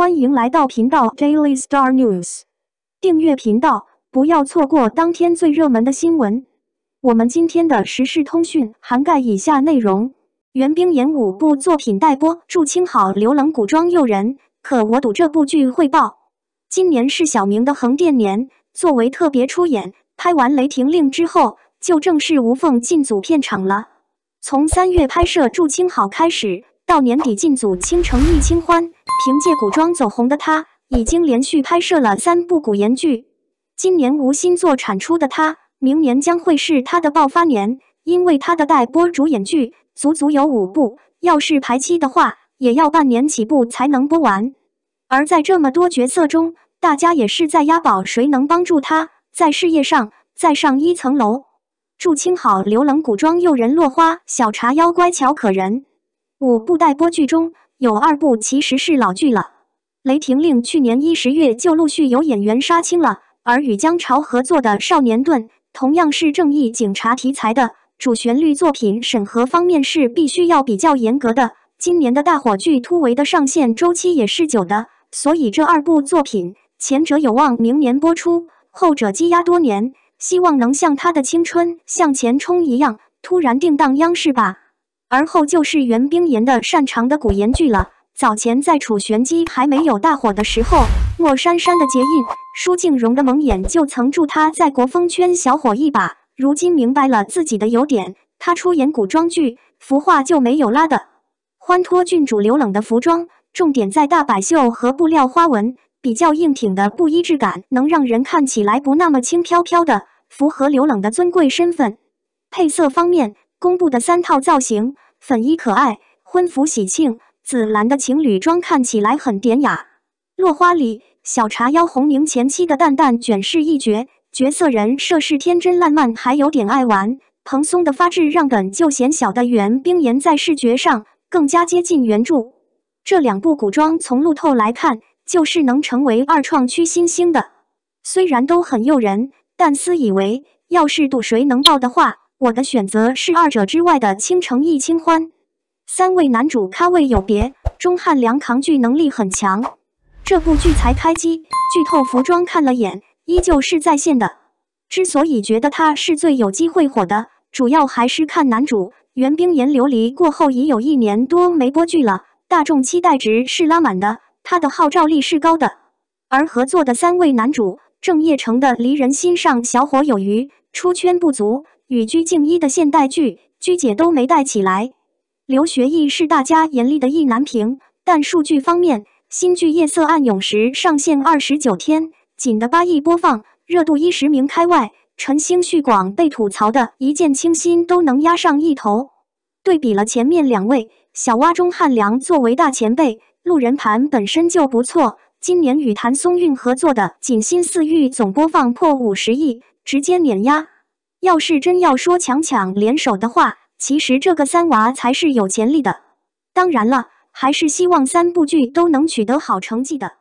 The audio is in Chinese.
欢迎来到频道 Daily Star News，订阅频道，不要错过当天最热门的新闻。我们今天的时事通讯涵盖以下内容：袁冰妍五部作品待播，祝清好刘冷古装诱人，可我赌这部剧会爆。今年是小明的横店年，作为特别出演，拍完《雷霆令》之后就正式无缝进组片场了。从三月拍摄《祝清好》开始。到年底进组《倾城一清欢》，凭借古装走红的他，已经连续拍摄了三部古言剧。今年无新作产出的他，明年将会是他的爆发年，因为他的待播主演剧足足有五部，要是排期的话，也要半年起步才能播完。而在这么多角色中，大家也是在押宝，谁能帮助他在事业上再上一层楼？祝清好，刘冷古装诱人落花，小茶妖乖巧可人。五部待播剧中有二部其实是老剧了，《雷霆令》去年一十月就陆续有演员杀青了，而与江潮合作的《少年盾》同样是正义警察题材的主旋律作品，审核方面是必须要比较严格的。今年的大火剧《突围》的上线周期也是久的，所以这二部作品，前者有望明年播出，后者积压多年，希望能像他的青春向前冲一样突然定档央视吧。而后就是袁冰妍的擅长的古言剧了。早前在楚璇玑还没有大火的时候，莫珊珊的结印、舒静荣的蒙眼就曾助他在国风圈小火一把。如今明白了自己的优点，他出演古装剧，服化就没有拉的。欢脱郡主刘冷的服装重点在大摆袖和布料花纹，比较硬挺的布衣质感能让人看起来不那么轻飘飘的，符合刘冷的尊贵身份。配色方面。公布的三套造型，粉衣可爱，婚服喜庆，紫蓝的情侣装看起来很典雅。《落花里，小茶妖红宁前期的淡淡卷是一绝，角色人设是天真烂漫，还有点爱玩，蓬松的发质让本就显小的袁冰妍在视觉上更加接近原著。这两部古装从路透来看，就是能成为二创区新星的。虽然都很诱人，但私以为，要是赌谁能爆的话。我的选择是二者之外的《倾城亦清欢》，三位男主咖位有别，钟汉良扛剧能力很强。这部剧才开机，剧透服装看了眼，依旧是在线的。之所以觉得他是最有机会火的，主要还是看男主袁冰妍。琉璃过后已有一年多没播剧了，大众期待值是拉满的，他的号召力是高的。而合作的三位男主，郑业成的离人心上小火有余，出圈不足。与鞠婧祎的现代剧，鞠姐都没带起来。刘学义是大家眼里的意难平，但数据方面，新剧《夜色暗涌时》上线二十九天，仅的八亿播放，热度一十名开外。陈星旭广被吐槽的一见倾心都能压上一头。对比了前面两位，小蛙钟汉良作为大前辈，路人盘本身就不错。今年与谭松韵合作的《锦心似玉》，总播放破五十亿，直接碾压。要是真要说强强联手的话，其实这个三娃才是有潜力的。当然了，还是希望三部剧都能取得好成绩的。